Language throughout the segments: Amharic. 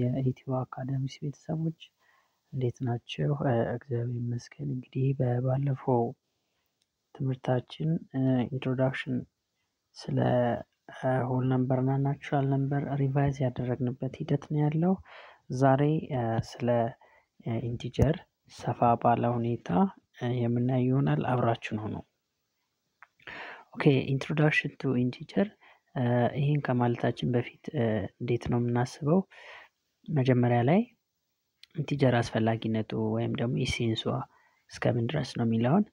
የኢትዮ አካዳሚክስ ቤተሰቦች እንዴት ናቸው? እግዚአብሔር ይመስገን። እንግዲህ በባለፈው ትምህርታችን ኢንትሮዳክሽን ስለ ሆል ነምበር እና ናቹራል ነምበር ሪቫይዝ ያደረግንበት ሂደት ነው ያለው። ዛሬ ስለ ኢንቲጀር ሰፋ ባለ ሁኔታ የምናየው ይሆናል። አብራችን ሆኖ ኦኬ፣ ኢንትሮዳክሽን ቱ ኢንቲጀር ይህን ከማለታችን በፊት እንዴት ነው የምናስበው? መጀመሪያ ላይ ኢንቲጀር አስፈላጊነቱ ወይም ደግሞ ኢሴንሷ እስከምን ድረስ ነው የሚለውን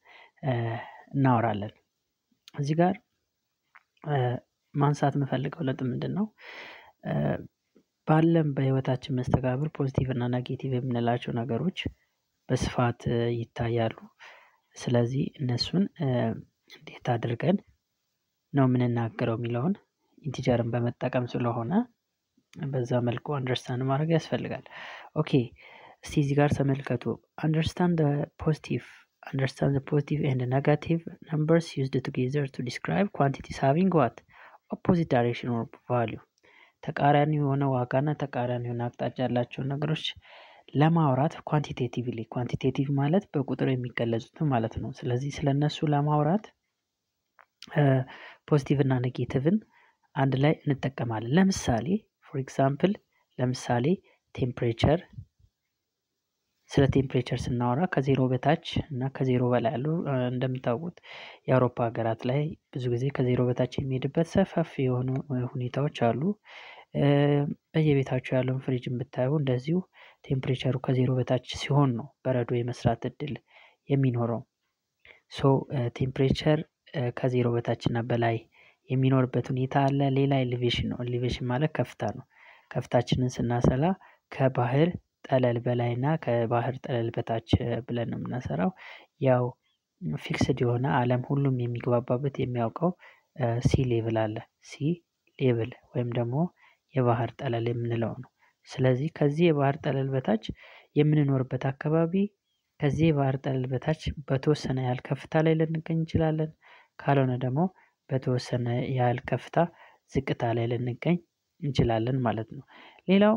እናወራለን። እዚህ ጋር ማንሳት የምፈልገው ለጥ ምንድን ነው ባለም በህይወታችን መስተጋብር ፖዚቲቭ እና ኔጌቲቭ የምንላቸው ነገሮች በስፋት ይታያሉ። ስለዚህ እነሱን እንዴት አድርገን ነው የምንናገረው የሚለውን ኢንቲጀርን በመጠቀም ስለሆነ በዛ መልኩ አንደርስታንድ ማድረግ ያስፈልጋል ኦኬ እስቲ እዚህ ጋር ተመልከቱ አንደርስታንድ ፖዚቲቭ አንደርስታንድ the positive ነጋቲቭ ነምበርስ ዩዝድ ቱጌዘር ቱ ዲስክራይብ ኳንቲቲ ሳቪንግ ዋት ኦፖዚት what opposite ቫሉ ተቃራኒ የሆነ ዋጋና ተቃራኒ የሆነ አቅጣጫ ያላቸውን ነገሮች ለማውራት ኳንቲቴቲቭሊ ኳንቲቴቲቭ ማለት በቁጥር የሚገለጹት ማለት ነው ስለዚህ ስለ እነሱ ለማውራት ፖዚቲቭ እና ኔጌቲቭን አንድ ላይ እንጠቀማለን ለምሳሌ ፎር ኤግዛምፕል ለምሳሌ ቴምፕሬቸር ስለ ቴምፕሬቸር ስናወራ ከዜሮ በታች እና ከዜሮ በላይ ያሉ እንደምታውቁት የአውሮፓ ሀገራት ላይ ብዙ ጊዜ ከዜሮ በታች የሚሄድበት ሰፋፊ የሆኑ ሁኔታዎች አሉ። በየቤታቸው ያለውን ፍሪጅን ብታዩ እንደዚሁ ቴምፕሬቸሩ ከዜሮ በታች ሲሆን ነው በረዶ የመስራት እድል የሚኖረው። ሶ ቴምፕሬቸር ከዜሮ በታች እና በላይ የሚኖርበት ሁኔታ አለ። ሌላ ኤሌቬሽን ነው። ኤሌቬሽን ማለት ከፍታ ነው። ከፍታችንን ስናሰላ ከባህር ጠለል በላይና ከባህር ጠለል በታች ብለን ነው የምናሰራው። ያው ፊክስድ የሆነ አለም ሁሉም የሚግባባበት የሚያውቀው ሲ ሌቭል አለ። ሲ ሌቭል ወይም ደግሞ የባህር ጠለል የምንለው ነው። ስለዚህ ከዚህ የባህር ጠለል በታች የምንኖርበት አካባቢ ከዚህ የባህር ጠለል በታች በተወሰነ ያህል ከፍታ ላይ ልንገኝ እንችላለን። ካልሆነ ደግሞ በተወሰነ ያህል ከፍታ ዝቅታ ላይ ልንገኝ እንችላለን ማለት ነው። ሌላው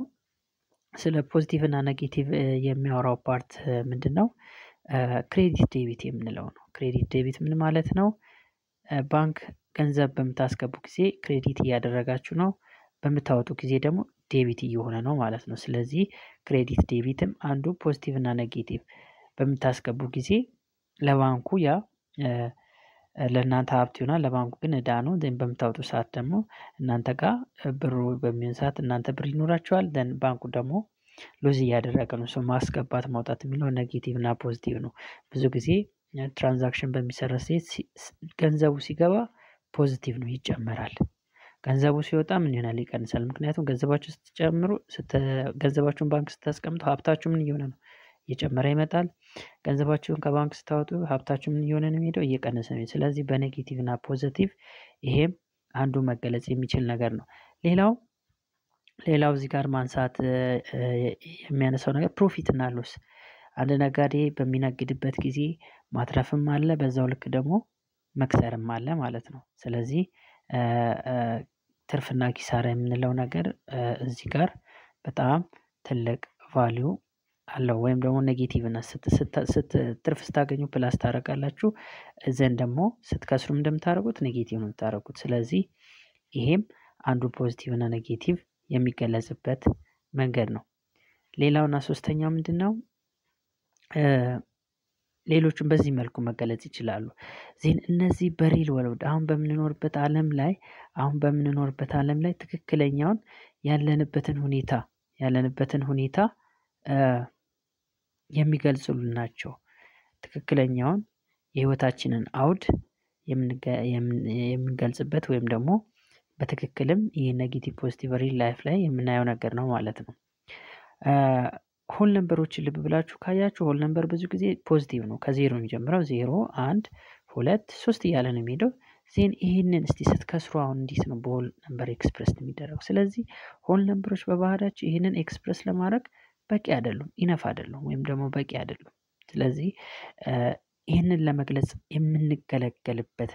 ስለ ፖዚቲቭ እና ኔጌቲቭ የሚያወራው ፓርት ምንድነው? ክሬዲት ዴቢት የምንለው ነው። ክሬዲት ዴቢት ምን ማለት ነው? ባንክ ገንዘብ በምታስገቡ ጊዜ ክሬዲት እያደረጋችሁ ነው፣ በምታወጡ ጊዜ ደግሞ ዴቢት እየሆነ ነው ማለት ነው። ስለዚህ ክሬዲት ዴቢትም አንዱ ፖዚቲቭ እና ኔጌቲቭ በምታስገቡ ጊዜ ለባንኩ ያ ለእናንተ ሀብት ይሆናል፣ ለባንኩ ግን እዳ ነው። ን በምታወጡ ሰዓት ደግሞ እናንተ ጋር ብሩ በሚሆን ሰዓት እናንተ ብር ይኖራቸዋል፣ ን ባንኩ ደግሞ ሎዝ እያደረገ ነው። ሰው ማስገባት ማውጣት የሚለው ኔጌቲቭ እና ፖዚቲቭ ነው። ብዙ ጊዜ ትራንዛክሽን በሚሰራ ሴት ገንዘቡ ሲገባ ፖዚቲቭ ነው፣ ይጨመራል። ገንዘቡ ሲወጣ ምን ይሆናል? ይቀንሳል። ምክንያቱም ገንዘባችሁ ስትጨምሩ ገንዘባችሁን ባንክ ስታስቀምጡ ሀብታችሁ ምን እየሆነ ነው እየጨመረ ይመጣል። ገንዘባችሁን ከባንክ ስታወጡ ሀብታችሁ ምን እየሆነ ነው የሚሄደው? እየቀነሰ ነው። ስለዚህ በኔጌቲቭ እና ፖዘቲቭ ይሄም አንዱ መገለጽ የሚችል ነገር ነው። ሌላው ሌላው እዚህ ጋር ማንሳት የሚያነሳው ነገር ፕሮፊት እና ሎስ አንድ ነጋዴ በሚነግድበት ጊዜ ማትረፍም አለ፣ በዛው ልክ ደግሞ መክሰርም አለ ማለት ነው። ስለዚህ ትርፍና ኪሳራ የምንለው ነገር እዚህ ጋር በጣም ትልቅ ቫሊዩ አለው ወይም ደግሞ ኔጌቲቭነት ትርፍ ስታገኙ ፕላስ ታረቃላችሁ ዘን ደግሞ ስትከስሩ እንደምታደረጉት ኔጌቲቭ ነው የምታደረጉት ስለዚህ ይሄም አንዱ ፖዚቲቭ እና ኔጌቲቭ የሚገለጽበት መንገድ ነው ሌላውና ሶስተኛው ምንድን ነው ሌሎችን በዚህ መልኩ መገለጽ ይችላሉ ዜን እነዚህ በሪል ወለድ አሁን በምንኖርበት አለም ላይ አሁን በምንኖርበት አለም ላይ ትክክለኛውን ያለንበትን ሁኔታ ያለንበትን ሁኔታ የሚገልጹልን ናቸው። ትክክለኛውን የህይወታችንን አውድ የምንገልጽበት ወይም ደግሞ በትክክልም ይህ ኔጌቲቭ ፖዚቲቭ ሪል ላይፍ ላይ የምናየው ነገር ነው ማለት ነው። ሆል ነምበሮችን ልብ ብላችሁ ካያችሁ ሆል ነንበር ብዙ ጊዜ ፖዚቲቭ ነው። ከዜሮ የሚጀምረው ዜሮ፣ አንድ፣ ሁለት፣ ሶስት እያለ ነው የሚሄደው። ዜን ይህንን እስቲ ስትከስሩ አሁን እንዴት ነው በሆል ነንበር ኤክስፕረስ የሚደረጉ? ስለዚህ ሆል ነንበሮች በባህሪያቸው ይህንን ኤክስፕረስ ለማድረግ በቂ አይደሉም፣ ኢነፍ አይደሉም፣ ወይም ደግሞ በቂ አይደሉም። ስለዚህ ይህንን ለመግለጽ የምንገለገልበት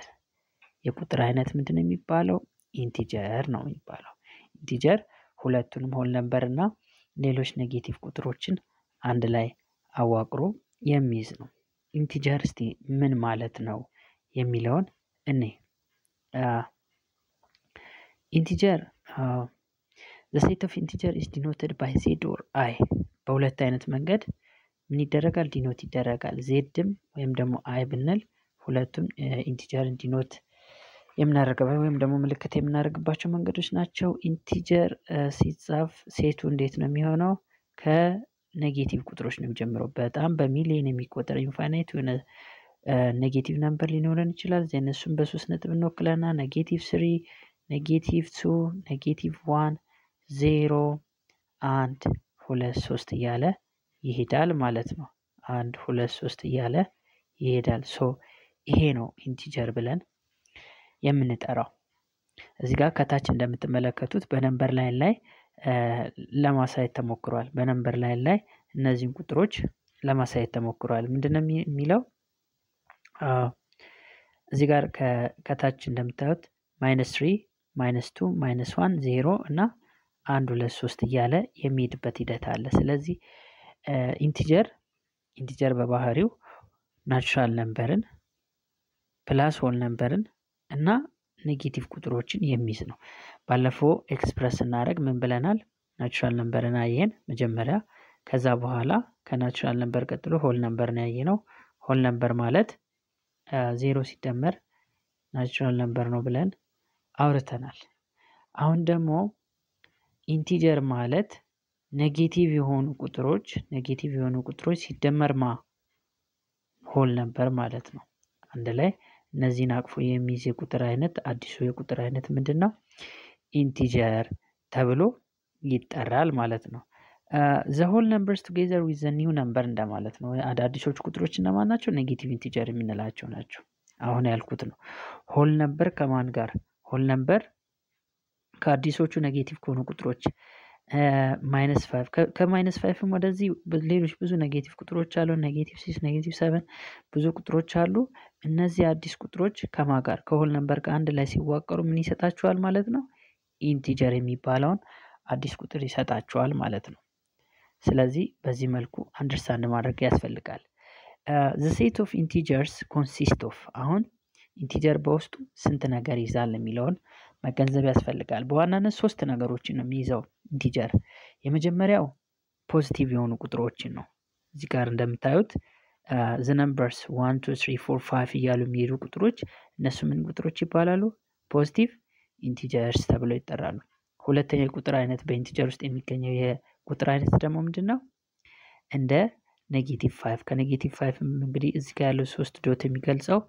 የቁጥር አይነት ምንድን ነው የሚባለው? ኢንቲጀር ነው የሚባለው። ኢንቲጀር ሁለቱንም ሆል ነበር እና ሌሎች ኔጌቲቭ ቁጥሮችን አንድ ላይ አዋቅሮ የሚይዝ ነው። ኢንቲጀር እስቲ ምን ማለት ነው የሚለውን እኔ ኢንቲጀር ዘ ሴት ኦፍ ኢንቲጀር ኢዝ ዲኖትድ ባይ ዜድ ኦር አይ። በሁለት አይነት መንገድ ምን ይደረጋል? ዲኖት ይደረጋል። ዜድም ወይም ደግሞ አይ ብንል ሁለቱም ኢንቲጀርን ዲኖት የምናደርገው ወይም ደግሞ ምልክት የምናደርግባቸው መንገዶች ናቸው። ኢንቲጀር ሲጻፍ ሴቱ እንዴት ነው የሚሆነው? ከኔጌቲቭ ቁጥሮች ነው የሚጀምረው። በጣም በሚሊዮን የሚቆጠር ኢንፋይናይት የሆነ ኔጌቲቭ ነምበር ሊኖረን ይችላል። እነሱም በሶስት ነጥብ እንወክለና ኔጌቲቭ ስሪ፣ ኔጌቲቭ ቱ፣ ኔጌቲቭ ዋን ዜሮ አንድ ሁለት ሶስት እያለ ይሄዳል ማለት ነው። አንድ ሁለት ሶስት እያለ ይሄዳል። ሶ ይሄ ነው ኢንቲጀር ብለን የምንጠራው። እዚ ጋር ከታች እንደምትመለከቱት በነንበር ላይን ላይ ለማሳየት ተሞክሯል። በነንበር ላይን ላይ እነዚህን ቁጥሮች ለማሳየት ተሞክሯል። ምንድነው የሚለው እዚ ጋር ከታች እንደምታዩት ማይነስ ትሪ ማይነስ ቱ ማይነስ ዋን ዜሮ እና አንድ ሁለት ሶስት እያለ የሚሄድበት ሂደት አለ። ስለዚህ ኢንቲጀር ኢንቲጀር በባህሪው ናቹራል ነንበርን ፕላስ ሆል ነንበርን እና ኔጌቲቭ ቁጥሮችን የሚይዝ ነው። ባለፈው ኤክስፕረስ ስናደረግ ምን ብለናል? ናቹራል ነንበርን አየን መጀመሪያ። ከዛ በኋላ ከናቹራል ነንበር ቀጥሎ ሆል ነንበር ነው ያየ ነው። ሆል ነንበር ማለት ዜሮ ሲደመር ናቹራል ነንበር ነው ብለን አውርተናል። አሁን ደግሞ ኢንቲጀር ማለት ኔጌቲቭ የሆኑ ቁጥሮች ኔጌቲቭ የሆኑ ቁጥሮች ሲደመር ማ ሆል ነበር ማለት ነው። አንድ ላይ እነዚህን አቅፎ የሚይዝ የቁጥር አይነት አዲሱ የቁጥር አይነት ምንድን ነው? ኢንቲጀር ተብሎ ይጠራል ማለት ነው። ዘ ሆል ነምበርስ ቱጌዘር ዊዝ ኒው ነምበር እንደማለት ነው። አዳዲሶች ቁጥሮች እነማን ናቸው? ኔጌቲቭ ኢንቲጀር የምንላቸው ናቸው። አሁን ያልኩት ነው። ሆል ነምበር ከማን ጋር ሆል ነምበር ከአዲሶቹ ኔጌቲቭ ከሆኑ ቁጥሮች ማይነስ ፋይቭ ከማይነስ ፋይቭም ወደዚህ ሌሎች ብዙ ኔጌቲቭ ቁጥሮች አሉ። ኔጌቲቭ ሲክስ፣ ኔጌቲቭ ሰቨን ብዙ ቁጥሮች አሉ። እነዚህ አዲስ ቁጥሮች ከማ ጋር ከሆል ነንበር ጋር አንድ ላይ ሲዋቀሩ ምን ይሰጣችኋል ማለት ነው? ኢንቲጀር የሚባለውን አዲስ ቁጥር ይሰጣችኋል ማለት ነው። ስለዚህ በዚህ መልኩ አንደርስታንድ ማድረግ ያስፈልጋል። ዘ ሴት ኦፍ ኢንቲጀርስ ኮንሲስት ኦፍ አሁን ኢንቲጀር በውስጡ ስንት ነገር ይዛል የሚለውን መገንዘብ ያስፈልጋል። በዋናነት ሶስት ነገሮችን ነው የሚይዘው ኢንቲጀር። የመጀመሪያው ፖዚቲቭ የሆኑ ቁጥሮችን ነው። እዚህ ጋር እንደምታዩት ዘ ነምበርስ ዋን ቱ ስሪ ፎር ፋይቭ እያሉ የሚሄዱ ቁጥሮች እነሱ ምን ቁጥሮች ይባላሉ? ፖዚቲቭ ኢንቲጀርስ ተብለው ይጠራሉ። ሁለተኛ የቁጥር አይነት በኢንቲጀር ውስጥ የሚገኘው የቁጥር አይነት ደግሞ ምንድን ነው? እንደ ኔጌቲቭ ፋይቭ ከኔጌቲቭ ፋይቭ እንግዲህ እዚህ ጋር ያለው ሶስት ዶት የሚገልጸው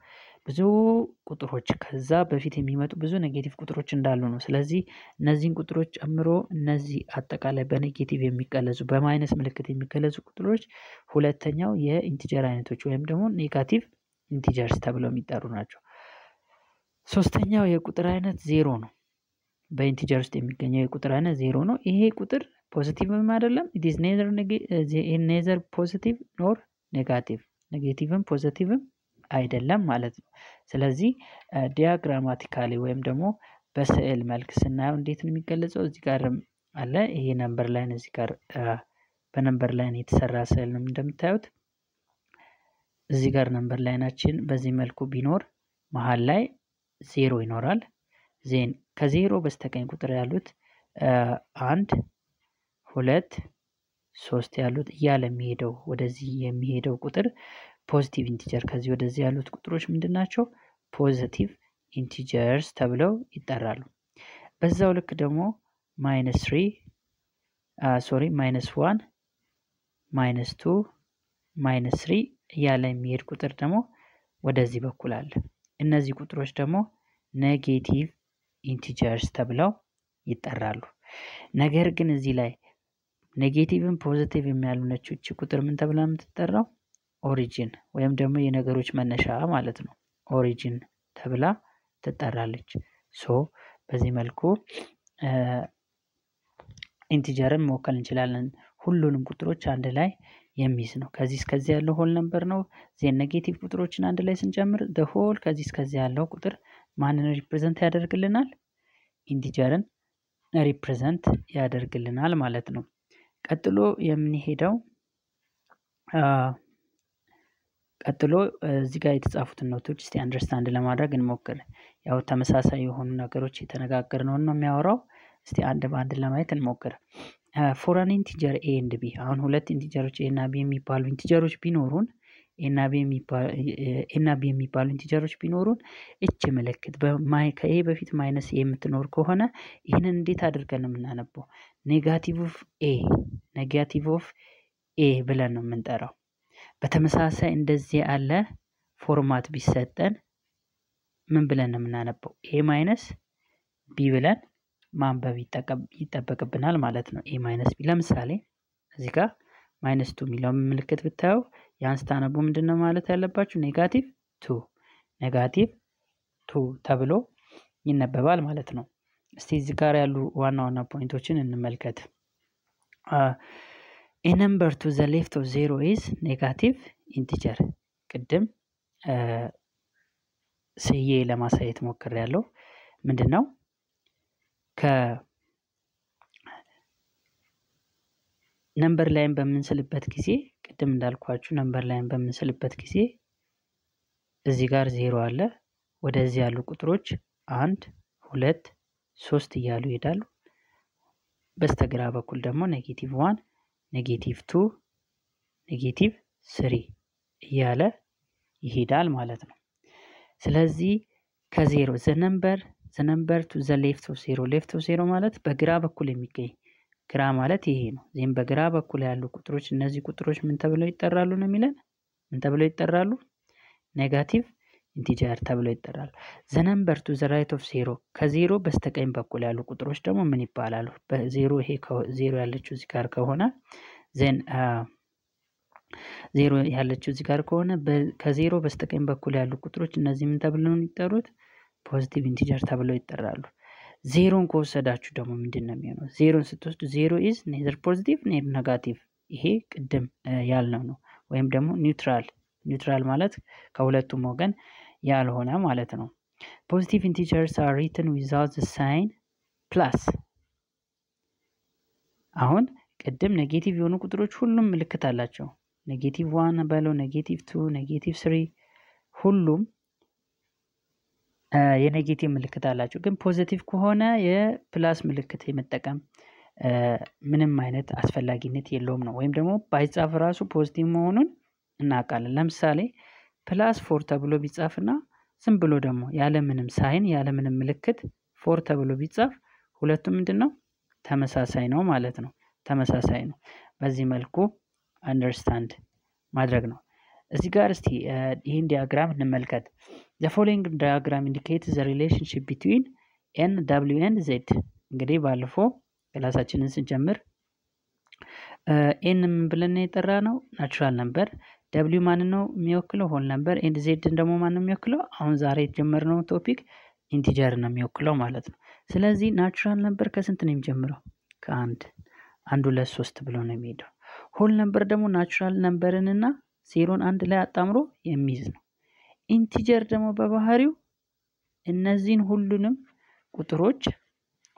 ብዙ ቁጥሮች ከዛ በፊት የሚመጡ ብዙ ኔጌቲቭ ቁጥሮች እንዳሉ ነው። ስለዚህ እነዚህን ቁጥሮች ጨምሮ እነዚህ አጠቃላይ በኔጌቲቭ የሚገለጹ በማይነስ ምልክት የሚገለጹ ቁጥሮች ሁለተኛው የኢንቲጀር አይነቶች ወይም ደግሞ ኔጋቲቭ ኢንቲጀርስ ተብለው የሚጠሩ ናቸው። ሶስተኛው የቁጥር አይነት ዜሮ ነው። በኢንቲጀር ውስጥ የሚገኘው የቁጥር አይነት ዜሮ ነው። ይሄ ቁጥር ፖዚቲቭም አይደለም። ኔዘር ፖዚቲቭ ኖር ኔጋቲቭ ኔጌቲቭም ፖዚቲቭም አይደለም ማለት ነው። ስለዚህ ዲያግራማቲካሊ ወይም ደግሞ በስዕል መልክ ስናየው እንዴት ነው የሚገለጸው? እዚህ ጋር አለ ይሄ ነምበር ላይን እዚህ ጋር በነምበር ላይን የተሰራ ስዕል ነው እንደምታዩት። እዚህ ጋር ነምበር ላይናችን በዚህ መልኩ ቢኖር መሀል ላይ ዜሮ ይኖራል። ዜን ከዜሮ በስተቀኝ ቁጥር ያሉት አንድ ሁለት ሶስት ያሉት እያለ የሚሄደው ወደዚህ የሚሄደው ቁጥር ፖዚቲቭ ኢንቲጀር ከዚህ ወደዚህ ያሉት ቁጥሮች ምንድን ናቸው? ፖዚቲቭ ኢንቲጀርስ ተብለው ይጠራሉ። በዛው ልክ ደግሞ ማይነስ ትሪ ሶሪ ማይነስ ዋን ማይነስ ቱ ማይነስ ትሪ እያለ የሚሄድ ቁጥር ደግሞ ወደዚህ በኩል አለ። እነዚህ ቁጥሮች ደግሞ ኔጌቲቭ ኢንቲጀርስ ተብለው ይጠራሉ። ነገር ግን እዚህ ላይ ኔጌቲቭን ፖዚቲቭ የሚያሉ እቺ ቁጥር ምን ተብላ የምትጠራው ኦሪጂን ወይም ደግሞ የነገሮች መነሻ ማለት ነው። ኦሪጂን ተብላ ትጠራለች። ሶ በዚህ መልኩ ኢንቲጀርን መወከል እንችላለን። ሁሉንም ቁጥሮች አንድ ላይ የሚይዝ ነው። ከዚህ እስከዚህ ያለው ሆል ነምበር ነው። ዜን ኔጌቲቭ ቁጥሮችን አንድ ላይ ስንጨምር ሆል ከዚህ እስከዚህ ያለው ቁጥር ማንን ሪፕሬዘንት ያደርግልናል? ኢንቲጀርን ሪፕሬዘንት ያደርግልናል ማለት ነው። ቀጥሎ የምንሄደው ቀጥሎ እዚህ ጋር የተጻፉትን ኖቶች እስቲ አንደርስታንድ ለማድረግ እንሞክር። ያው ተመሳሳይ የሆኑ ነገሮች የተነጋገር ነው የሚያወራው። እስቲ አንድ በአንድ ለማየት እንሞክር። ፎረን ኢንቲጀር ኤ ኤንድ ቢ አሁን ሁለት ኢንቲጀሮች ኤና ቢ የሚባሉ ኢንቲጀሮች ቢኖሩን ኤና ቢ የሚባሉ ኢንቲጀሮች ቢኖሩን እች ምልክት ከኤ በፊት ማይነስ ኤ የምትኖር ከሆነ ይህንን እንዴት አድርገን የምናነበው? ኔጋቲቭ ኦፍ ኤ ኔጋቲቭ ኦፍ ኤ ብለን ነው የምንጠራው። በተመሳሳይ እንደዚህ ያለ ፎርማት ቢሰጠን ምን ብለን ነው የምናነበው? ኤ ማይነስ ቢ ብለን ማንበብ ይጠበቅብናል ማለት ነው። ኤ ማይነስ ቢ ለምሳሌ እዚህ ጋር ማይነስ ቱ የሚለውን ምልክት ብታየው ያን ስታነቡ ምንድን ነው ማለት ያለባችሁ? ኔጋቲቭ ቱ ኔጋቲቭ ቱ ተብሎ ይነበባል ማለት ነው። እስቲ እዚህ ጋር ያሉ ዋና ዋና ፖይንቶችን እንመልከት። a number to the left of zero is ኔጋቲቭ ኢንቲጀር ቅድም ስዬ ለማሳየት ሞክር ያለው ምንድን ነው ነንበር ላይን በምንስልበት ጊዜ ቅድም እንዳልኳችሁ ነንበር ላይን በምንስልበት ጊዜ እዚህ ጋር ዜሮ አለ። ወደዚህ ያሉ ቁጥሮች አንድ፣ ሁለት፣ ሶስት እያሉ ይሄዳሉ። በስተግራ በኩል ደግሞ ኔጌቲቭ ዋን ኔጌቲቭ ቱ ኔጌቲቭ ስሪ እያለ ይሄዳል ማለት ነው። ስለዚህ ከዜሮ ዘ ነምበር ዘ ነምበር ቱ ዘ ሌፍት ኦፍ ዜሮ ሌፍት ኦፍ ዜሮ ማለት በግራ በኩል የሚገኝ ግራ ማለት ይሄ ነው። እዚህም በግራ በኩል ያሉ ቁጥሮች እነዚህ ቁጥሮች ምን ተብለው ይጠራሉ ነው የሚለን? ምን ተብለው ይጠራሉ? ኔጋቲቭ ኢንቲጀር ተብሎ ይጠራል። ዘነምበር ቱ ዘራይት ኦፍ ዜሮ ከዜሮ በስተቀኝ በኩል ያሉ ቁጥሮች ደግሞ ምን ይባላሉ? በዜሮ ይሄ ዜሮ ያለችው እዚህ ጋር ከሆነ ዜን ዜሮ ያለችው እዚህ ጋር ከሆነ ከዜሮ በስተቀኝ በኩል ያሉ ቁጥሮች እነዚህ ምን ተብለው የሚጠሩት? ፖዚቲቭ ኢንቲጀር ተብለው ይጠራሉ። ዜሮን ከወሰዳችሁ ደግሞ ምንድን ነው የሚሆነው? ዜሮን ስትወስዱ ዜሮ ኢዝ ኔዘር ፖዚቲቭ ኔር ነጋቲቭ። ይሄ ቅድም ያልነው ነው። ወይም ደግሞ ኒውትራል ኒውትራል ማለት ከሁለቱም ወገን ያልሆነ ማለት ነው። ፖዚቲቭ ኢንቲጀርስ አር ሪትን ዊዛውት ሳይን ፕላስ። አሁን ቅድም ኔጌቲቭ የሆኑ ቁጥሮች ሁሉም ምልክት አላቸው። ኔጌቲቭ ዋን በለው፣ ኔጌቲቭ ቱ፣ ኔጌቲቭ ስሪ ሁሉም uh, የኔጌቲቭ ምልክት አላቸው። ግን ፖዚቲቭ ከሆነ የፕላስ ምልክት የመጠቀም uh, ምንም አይነት አስፈላጊነት የለውም ነው። ወይም ደግሞ ባይጻፍ ራሱ ፖዚቲቭ መሆኑን እናውቃለን። ለምሳሌ ፕላስ ፎር ተብሎ ቢጻፍና ዝም ብሎ ደግሞ ያለምንም ሳይን ያለምንም ምልክት ፎር ተብሎ ቢጻፍ ሁለቱም ምንድን ነው ተመሳሳይ ነው ማለት ነው። ተመሳሳይ ነው። በዚህ መልኩ አንደርስታንድ ማድረግ ነው። እዚህ ጋር እስቲ ይህን ዲያግራም እንመልከት። ዘ ፎሎዊንግ ዲያግራም ኢንዲኬት ዘ ሪሌሽንሽፕ ቢትዊን ኤን ዳብሊው ኤንድ ዜድ። እንግዲህ ባልፎ ክላሳችንን ስንጀምር ኤን ምን ብለን የጠራ ነው ናራል ነበር ደብሊው ማን ነው የሚወክለው? ሆል ነበር። ኤንድ ዜድን ደግሞ ማን ነው የሚወክለው? አሁን ዛሬ የተጀመርነው ቶፒክ ኢንቲጀር ነው የሚወክለው ማለት ነው። ስለዚህ ናቹራል ነበር ከስንት ነው የሚጀምረው? ከአንድ አንድ ሁለት ሶስት ብሎ ነው የሚሄደው። ሆል ነበር ደግሞ ናቹራል ነንበርንና ዜሮን አንድ ላይ አጣምሮ የሚይዝ ነው። ኢንቲጀር ደግሞ በባህሪው እነዚህን ሁሉንም ቁጥሮች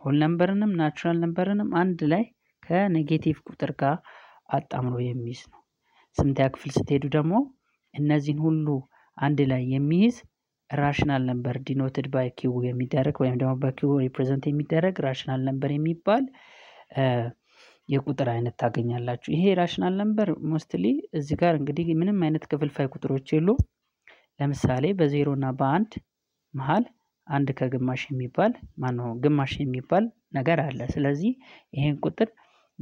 ሆል ነበርንም ናቹራል ነንበርንም አንድ ላይ ከኔጌቲቭ ቁጥር ጋር አጣምሮ የሚይዝ ነው። ስምንተኛ ክፍል ስትሄዱ ደግሞ እነዚህን ሁሉ አንድ ላይ የሚይዝ ራሽናል ነበር ዲኖትድ ባይ ኪው የሚደረግ ወይም ደግሞ በኪው ሪፕሬዘንት የሚደረግ ራሽናል ነበር የሚባል የቁጥር አይነት ታገኛላችሁ። ይሄ ራሽናል ነበር ሞስትሊ እዚህ ጋር እንግዲህ ምንም አይነት ክፍልፋይ ቁጥሮች የሉ። ለምሳሌ በዜሮ እና በአንድ መሀል አንድ ከግማሽ የሚባል ማነው ግማሽ የሚባል ነገር አለ። ስለዚህ ይሄን ቁጥር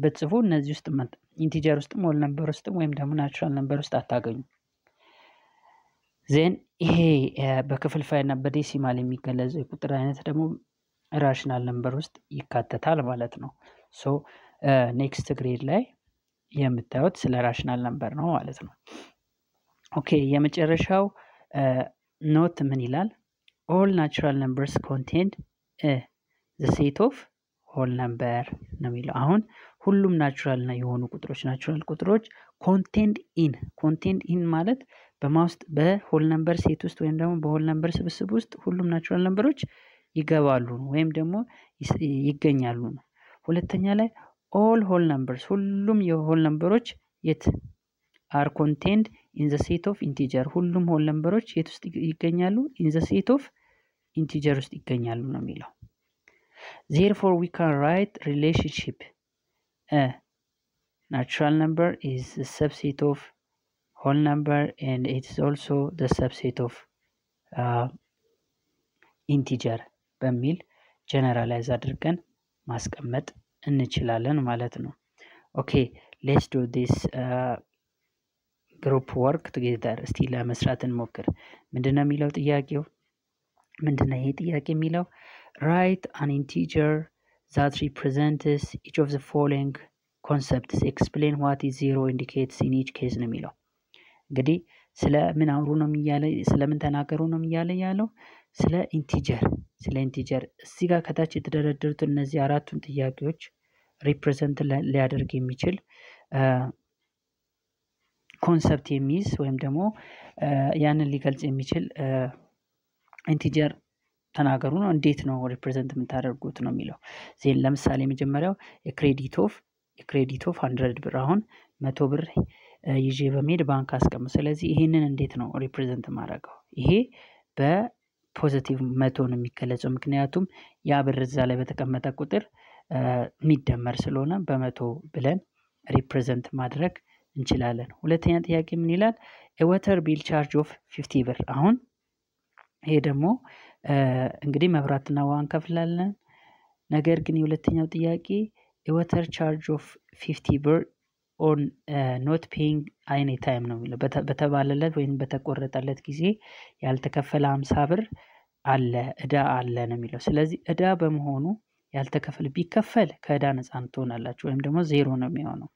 ብትጽፉ እነዚህ ውስጥ ኢንቲጀር ውስጥም ሆል ነበር ውስጥም ወይም ደግሞ ናቹራል ነበር ውስጥ አታገኙ። ዜን ይሄ በክፍልፋይና በዴሲማል የሚገለጽ የቁጥር አይነት ደግሞ ራሽናል ነበር ውስጥ ይካተታል ማለት ነው። ሶ ኔክስት ግሬድ ላይ የምታዩት ስለ ራሽናል ነበር ነው ማለት ነው። ኦኬ የመጨረሻው ኖት ምን ይላል? ኦል ናቹራል ነምበርስ ኮንቴንድ ዘ ሴት ኦፍ ሆል ነምበር ነው የሚለው አሁን ሁሉም ናቹራል ና የሆኑ ቁጥሮች ናቹራል ቁጥሮች ኮንቴንድ ኢን ኮንቴንድ ኢን ማለት በማውስጥ በሆል ነምበር ሴት ውስጥ ወይም ደግሞ በሆል ነምበር ስብስብ ውስጥ ሁሉም ናቹራል ነምበሮች ይገባሉ ወይም ደግሞ ይገኛሉ ነው። ሁለተኛ ላይ ኦል ሆል ነምበርስ ሁሉም የሆል ነምበሮች የት አር ኮንቴንድ ኢን ዘ ሴት ኦፍ ኢንቲጀር ሁሉም ሆል ነምበሮች የት ውስጥ ይገኛሉ? ኢን ዘ ሴት ኦፍ ኢንቲጀር ውስጥ ይገኛሉ ነው የሚለው። ዜርፎር ዊ ካን ራይት ሪሌሽንሽፕ a natural number is a subset of whole number and it's also the subset of uh, integer በሚል ጀነራላይዝ አድርገን ማስቀመጥ እንችላለን ማለት ነው። ኦኬ ሌትስ ዱ ዲስ ግሩፕ ወርክ ቱጌዘር። እስቲ ለመስራት እንሞክር። ምንድነው የሚለው ጥያቄው? ምንድነው ይሄ ጥያቄ የሚለው? ራይት አን ኢንቲጀር that represents each of the following concepts explain what is zero indicates in each case ነው የሚለው እንግዲህ ስለምን አውሩ ነው የሚያለ ስለምን ተናገሩ ነው የሚያለ ያለው ስለ ኢንቲጀር ስለ ኢንቲጀር እዚህ ጋር ከታች የተደረደሩት እነዚህ አራቱን ጥያቄዎች ሪፕሬዘንት ሊያደርግ የሚችል ኮንሰፕት የሚይዝ ወይም ደግሞ ያንን ሊገልጽ የሚችል ኢንቲጀር ተናገሩ ነው። እንዴት ነው ሪፕሬዘንት የምታደርጉት ነው የሚለው ዜን ለምሳሌ የመጀመሪያው የክሬዲት ኦፍ የክሬዲት ኦፍ ሀንድረድ ብር አሁን መቶ ብር ይዤ በመሄድ ባንክ አስቀምጥ። ስለዚህ ይሄንን እንዴት ነው ሪፕሬዘንት ማድረገው? ይሄ በፖዘቲቭ መቶ ነው የሚገለጸው፣ ምክንያቱም ያ ብር እዛ ላይ በተቀመጠ ቁጥር የሚደመር ስለሆነ በመቶ ብለን ሪፕሬዘንት ማድረግ እንችላለን። ሁለተኛ ጥያቄ ምን ይላል? ወተር ቢል ቻርጅ ኦፍ ፊፍቲ ብር አሁን ይሄ ደግሞ እንግዲህ መብራትና ውሃ እንከፍላለን። ነገር ግን የሁለተኛው ጥያቄ የወተር ቻርጅ ኦፍ ፊፍቲ ብር ኦን ኖት ፔይንግ አይኔ ታይም ነው የሚለው በተባለለት ወይም በተቆረጠለት ጊዜ ያልተከፈለ አምሳ ብር አለ እዳ አለ ነው የሚለው። ስለዚህ እዳ በመሆኑ ያልተከፈለ ቢከፈል ከእዳ ነፃ ትሆናላችሁ ወይም ደግሞ ዜሮ ነው የሚሆነው።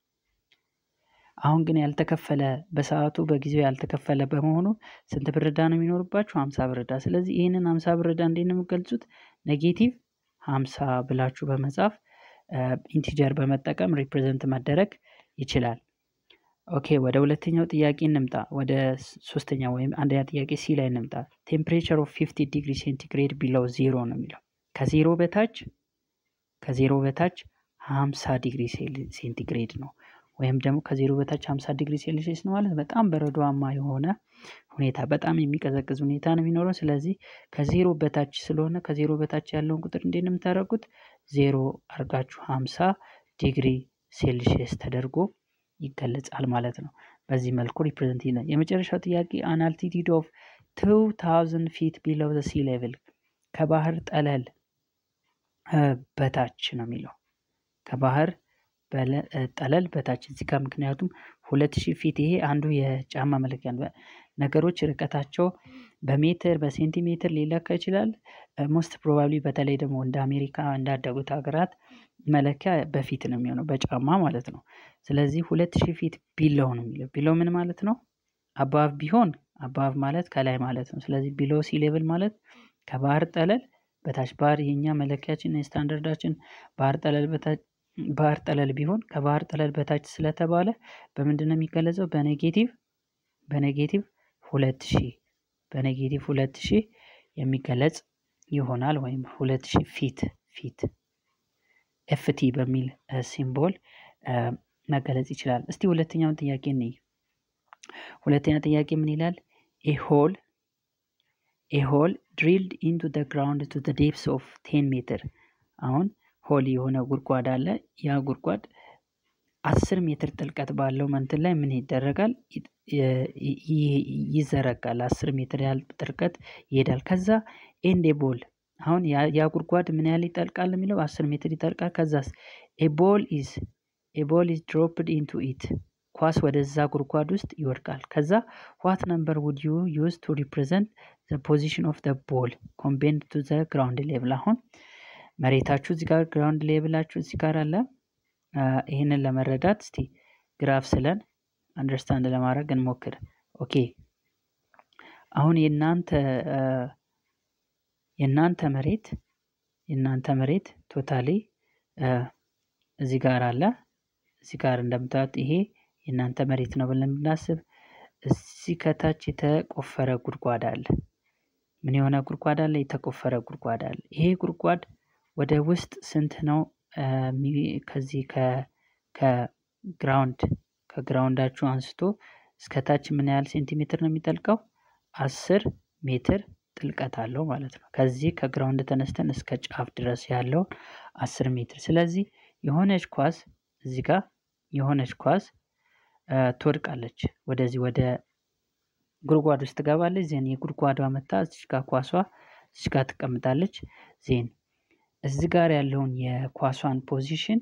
አሁን ግን ያልተከፈለ በሰዓቱ በጊዜው ያልተከፈለ በመሆኑ ስንት ብርዳ ነው የሚኖርባችሁ? ሀምሳ ብርዳ ስለዚህ ይህንን ሀምሳ ብርዳ እንዴት ነው የምትገልጹት? ኔጌቲቭ ሀምሳ ብላችሁ በመጻፍ ኢንቲጀር በመጠቀም ሪፕሬዘንት መደረግ ይችላል። ኦኬ ወደ ሁለተኛው ጥያቄ እንምጣ። ወደ ሶስተኛ ወይም አንደኛ ጥያቄ ሲ ላይ እንምጣ። ቴምፕሬቸር ኦፍ ፊፍቲ ዲግሪ ሴንቲግሬድ ቢለው ዜሮ ነው የሚለው ከዜሮ በታች ከዜሮ በታች 50 ዲግሪ ሴንቲግሬድ ነው። ወይም ደግሞ ከዜሮ በታች 50 ዲግሪ ሴልሲየስ ነው ማለት በጣም በረዷማ የሆነ ሁኔታ በጣም የሚቀዘቅዝ ሁኔታ ነው የሚኖረው። ስለዚህ ከዜሮ በታች ስለሆነ ከዜሮ በታች ያለውን ቁጥር እንዴት ነው የምታደርጉት? ዜሮ አርጋችሁ 50 ዲግሪ ሴልሲየስ ተደርጎ ይገለጻል ማለት ነው። በዚህ መልኩ ሪፕሬዘንት ይላል። የመጨረሻው ጥያቄ አን አልቲቲዩድ ኦፍ 2000 ፊት ቢሎው ሲ ሌቭል ከባህር ጠለል በታች ነው የሚለው ከባህር ጠለል በታች እዚህ ጋር ምክንያቱም ሁለት ሺህ ፊት ይሄ አንዱ የጫማ መለኪያ ነገሮች ርቀታቸው በሜትር በሴንቲሜትር ሊለካ ይችላል። ሞስት ፕሮባብሊ በተለይ ደግሞ እንደ አሜሪካ እንዳደጉት ሀገራት መለኪያ በፊት ነው የሚሆነው በጫማ ማለት ነው። ስለዚህ ሁለት ሺህ ፊት ቢለው ነው የሚለው ቢለው ምን ማለት ነው? አባብ ቢሆን አባብ ማለት ከላይ ማለት ነው። ስለዚህ ቢሎ ሲ ሌቭል ማለት ከባህር ጠለል በታች ባህር የኛ መለኪያችን የስታንዳርዳችን ባህር ጠለል በታች ባህር ጠለል ቢሆን ከባህር ጠለል በታች ስለተባለ በምንድን ነው የሚገለጸው? በኔጌቲቭ በኔጌቲቭ ሁለት ሺ በኔጌቲቭ ሁለት ሺህ የሚገለጽ ይሆናል። ወይም ሁለት ሺ ፊት ፊት ኤፍቲ በሚል ሲምቦል መገለጽ ይችላል። እስቲ ሁለተኛውን ጥያቄ እንይ። ሁለተኛ ጥያቄ ምን ይላል? ኤሆል ኤሆል ድሪልድ ኢንቱ ደ ግራውንድ ቱ ደ ዴፕስ ኦፍ ቴን ሜትር አሁን ሆሊ የሆነ ጉድጓድ አለ። ያ ጉድጓድ አስር ሜትር ጥልቀት ባለው መንትን ላይ ምን ይደረጋል? ይዘረጋል። አስር ሜትር ያህል ጥልቀት ይሄዳል። ከዛ ኤንድ ቦል አሁን ያ ጉድጓድ ምን ያህል ይጠልቃል የሚለው አስር ሜትር ይጠልቃል። ከዛስ ኤቦል ኢዝ ኤቦል ኢዝ ድሮፕድ ኢንቱ ኢት ኳስ ወደዛ ጉድጓድ ውስጥ ይወድቃል። ከዛ ዋት ነምበር ውድ ዩ ዩዝ ቱ ሪፕሬዘንት ፖዚሽን ኦፍ ዘ ቦል ኮምቤንድ ቱ ዘ ግራውንድ ሌቭል አሁን መሬታችሁ እዚህ ጋር ግራውንድ ሌብላችሁ እዚህ ጋር አለ። ይህንን ለመረዳት እስቲ ግራፍ ስለን አንደርስታንድ ለማድረግ እንሞክር። ኦኬ አሁን የእናንተ የእናንተ መሬት የእናንተ መሬት ቶታሊ እዚህ ጋር አለ። እዚህ ጋር እንደምታዩት ይሄ የእናንተ መሬት ነው ብለን ብናስብ እዚህ ከታች የተቆፈረ ጉድጓድ አለ። ምን የሆነ ጉድጓድ አለ? የተቆፈረ ጉድጓድ አለ። ይሄ ጉድጓድ ወደ ውስጥ ስንት ነው? ከዚህ ከግራውንድ ከግራውንዳችሁ አንስቶ እስከታች ምን ያህል ሴንቲሜትር ነው የሚጠልቀው? አስር ሜትር ጥልቀት አለው ማለት ነው። ከዚህ ከግራውንድ ተነስተን እስከ ጫፍ ድረስ ያለው አስር ሜትር። ስለዚህ የሆነች ኳስ እዚህ ጋር የሆነች ኳስ ትወድቃለች። ወደዚህ ወደ ጉድጓድ ውስጥ ትገባለች። ዜን የጉድጓዷ መታ እዚች ጋር ኳሷ እዚች ጋር ትቀምጣለች። ዜን እዚህ ጋር ያለውን የኳሷን ፖዚሽን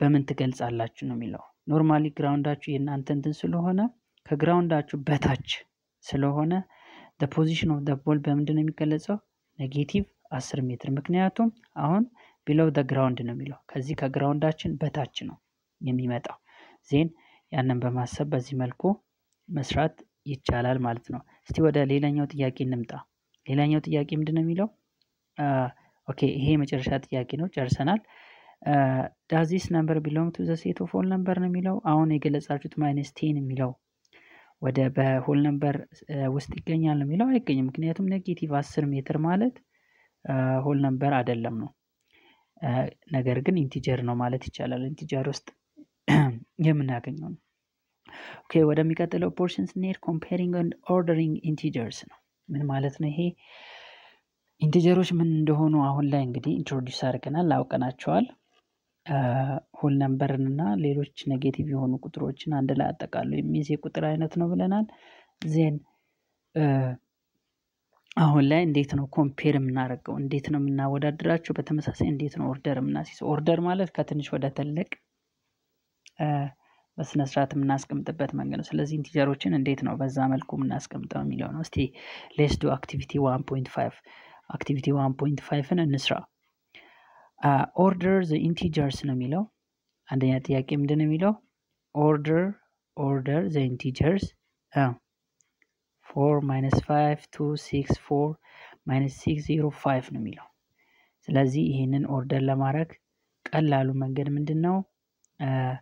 በምን ትገልጻላችሁ ነው የሚለው። ኖርማሊ ግራውንዳችሁ የእናንተ እንትን ስለሆነ ከግራውንዳችሁ በታች ስለሆነ ፖዚሽን ኦፍ ቦል በምንድን ነው የሚገለጸው? ኔጌቲቭ አስር ሜትር ምክንያቱም አሁን ቢለው ግራውንድ ነው የሚለው ከዚህ ከግራውንዳችን በታች ነው የሚመጣው። ዜን ያንን በማሰብ በዚህ መልኩ መስራት ይቻላል ማለት ነው። እስቲ ወደ ሌላኛው ጥያቄ እንምጣ። ሌላኛው ጥያቄ ምንድን ነው የሚለው ኦኬ ይሄ የመጨረሻ ጥያቄ ነው፣ ጨርሰናል። ዳዚስ ነምበር ቢሎንግ ቱ ዘ ሴት ኦፍ ሆል ነምበር ነው የሚለው አሁን የገለጻችሁት ማይነስ ቴን የሚለው ወደ በሆል ነምበር ውስጥ ይገኛል ነው የሚለው አይገኝም። ምክንያቱም ኔጌቲቭ አስር ሜትር ማለት ሆል ነምበር አይደለም ነው፣ ነገር ግን ኢንቲጀር ነው ማለት ይቻላል። ኢንቲጀር ውስጥ የምናገኘው ነው። ኦኬ ወደሚቀጥለው ፖርሽን ስንሄድ ኮምፔሪንግ ኦርደሪንግ ኢንቲጀርስ ነው። ምን ማለት ነው ይሄ? ኢንቲጀሮች ምን እንደሆኑ አሁን ላይ እንግዲህ ኢንትሮዲስ አድርገናል፣ አውቀናቸዋል። ሆል ነምበርን እና ሌሎች ኔጌቲቭ የሆኑ ቁጥሮችን አንድ ላይ አጠቃሉ የሚይዝ የቁጥር አይነት ነው ብለናል። ዜን አሁን ላይ እንዴት ነው ኮምፔር የምናደርገው? እንዴት ነው የምናወዳድራቸው? በተመሳሳይ እንዴት ነው ኦርደር የምናስይዘው? ኦርደር ማለት ከትንሽ ወደ ትልቅ በስነስርዓት የምናስቀምጥበት መንገድ ነው። ስለዚህ ኢንቲጀሮችን እንዴት ነው በዛ መልኩ የምናስቀምጠው የሚለው ነው። እስቲ ሌስ አክቲቪቲ ዋን ፖይንት ፋይቭ አክቲቪቲ ዋን ፖይንት ፋይቭን እንስራ ኦርደር ዘ ኢንቲጀርስ ነው የሚለው አንደኛ ጥያቄ ምንድን ነው የሚለው ኦርደር ኦርደር ዘ ኢንቲጀርስ ፎር ማይነስ ፋይቭ ቱ ሲክስ ፎር ማይነስ ሲክስ ዜሮ ፋይቭ ነው የሚለው ስለዚህ ይህንን ኦርደር ለማድረግ ቀላሉ መንገድ ምንድን ነው uh,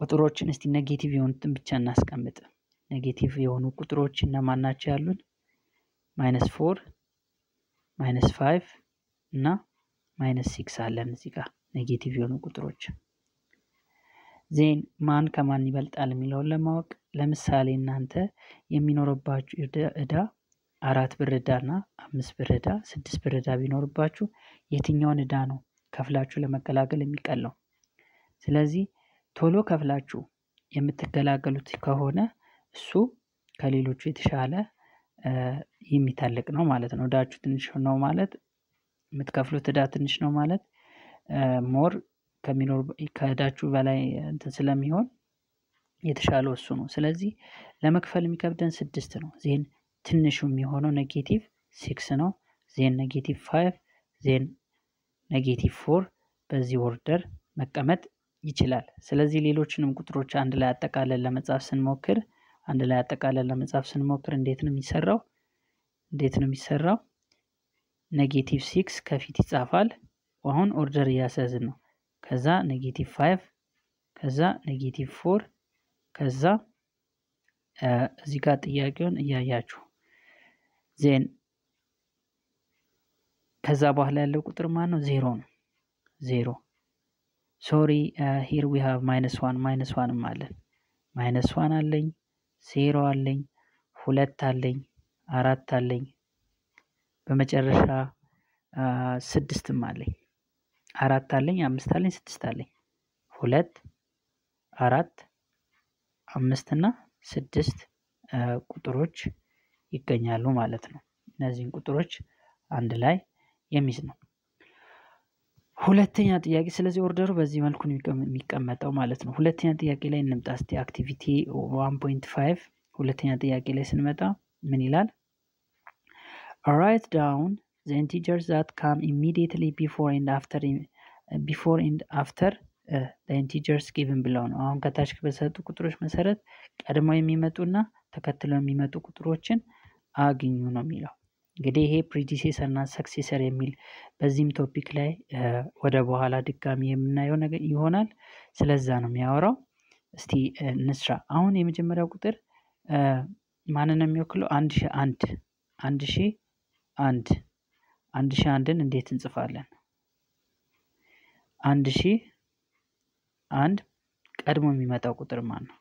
ቁጥሮችን እስቲ ኔጌቲቭ የሆኑትን ብቻ እናስቀምጥ ኔጌቲቭ የሆኑ ቁጥሮች እነማን ናቸው ያሉን ማይነስ ፎር ማይነስ ፋይቭ እና ማይነስ ሲክስ አለን እዚህ ጋር ኔጌቲቭ የሆኑ ቁጥሮች ዜን ማን ከማን ይበልጣል የሚለውን ለማወቅ ለምሳሌ እናንተ የሚኖርባችሁ እዳ አራት ብር እዳ እና አምስት ብር እዳ ስድስት ብር እዳ ቢኖርባችሁ የትኛውን እዳ ነው ከፍላችሁ ለመገላገል የሚቀለው? ስለዚህ ቶሎ ከፍላችሁ የምትገላገሉት ከሆነ እሱ ከሌሎቹ የተሻለ የሚታለቅ ነው ማለት ነው። እዳችሁ ትንሽ ነው ማለት የምትከፍሉት እዳ ትንሽ ነው ማለት ሞር ከሚኖር ከእዳችሁ በላይ እንትን ስለሚሆን የተሻለው እሱ ነው። ስለዚህ ለመክፈል የሚከብደን ስድስት ነው። ዜን ትንሹ የሚሆነው ኔጌቲቭ ሲክስ ነው። ዜን ኔጌቲቭ ፋይቭ ዜን ኔጌቲቭ ፎር በዚህ ኦርደር መቀመጥ ይችላል። ስለዚህ ሌሎችንም ቁጥሮች አንድ ላይ አጠቃለን ለመጻፍ ስንሞክር አንድ ላይ አጠቃላይ ለመጻፍ ስንሞክር እንዴት ነው የሚሰራው? እንዴት ነው የሚሰራው? ኔጌቲቭ ሲክስ ከፊት ይጻፋል። አሁን ኦርደር እያስያዝን ነው። ከዛ ኔጌቲቭ ፋይቭ ከዛ ኔጌቲቭ ፎር ከዛ እዚህ ጋር ጥያቄውን እያያችሁ ዜን ከዛ በኋላ ያለው ቁጥር ማን ነው? ዜሮ ነው። ዜሮ ሶሪ ሂር ዊ ሃቭ ማይነስ ዋን ማይነስ ዋንም አለን ማይነስ ዋን አለኝ ዜሮ አለኝ፣ ሁለት አለኝ፣ አራት አለኝ፣ በመጨረሻ ስድስትም አለኝ። አራት አለኝ፣ አምስት አለኝ፣ ስድስት አለኝ። ሁለት፣ አራት፣ አምስት እና ስድስት ቁጥሮች ይገኛሉ ማለት ነው። እነዚህን ቁጥሮች አንድ ላይ የሚይዝ ነው። ሁለተኛ ጥያቄ ስለዚህ ኦርደሩ በዚህ መልኩ የሚቀመጠው ማለት ነው። ሁለተኛ ጥያቄ ላይ እንምጣ እስቲ አክቲቪቲ 1.5 ሁለተኛ ጥያቄ ላይ ስንመጣ ምን ይላል? ራይት ዳውን ዘ ኢንቲጀርስ ዛት ካም ኢሚዲየትሊ ቢፎር ኤንድ አፍተር ቢፎር ኤንድ አፍተር ኢንቲጀርስ ጊቭን ብለው ነው። አሁን ከታች በሰጡ ቁጥሮች መሰረት ቀድመው የሚመጡና ተከትለው የሚመጡ ቁጥሮችን አግኙ ነው የሚለው። እንግዲህ ይሄ ፕሪዲሴሰር እና ሰክሴሰር የሚል በዚህም ቶፒክ ላይ ወደ በኋላ ድጋሚ የምናየው ነገር ይሆናል። ስለዛ ነው የሚያወራው። እስቲ እንስራ። አሁን የመጀመሪያው ቁጥር ማንን ነው የሚወክለው? አንድ ሺ አንድ አንድ ሺ አንድ አንድ ሺ አንድን እንዴት እንጽፋለን? አንድ ሺ አንድ ቀድሞ የሚመጣው ቁጥር ማን ነው?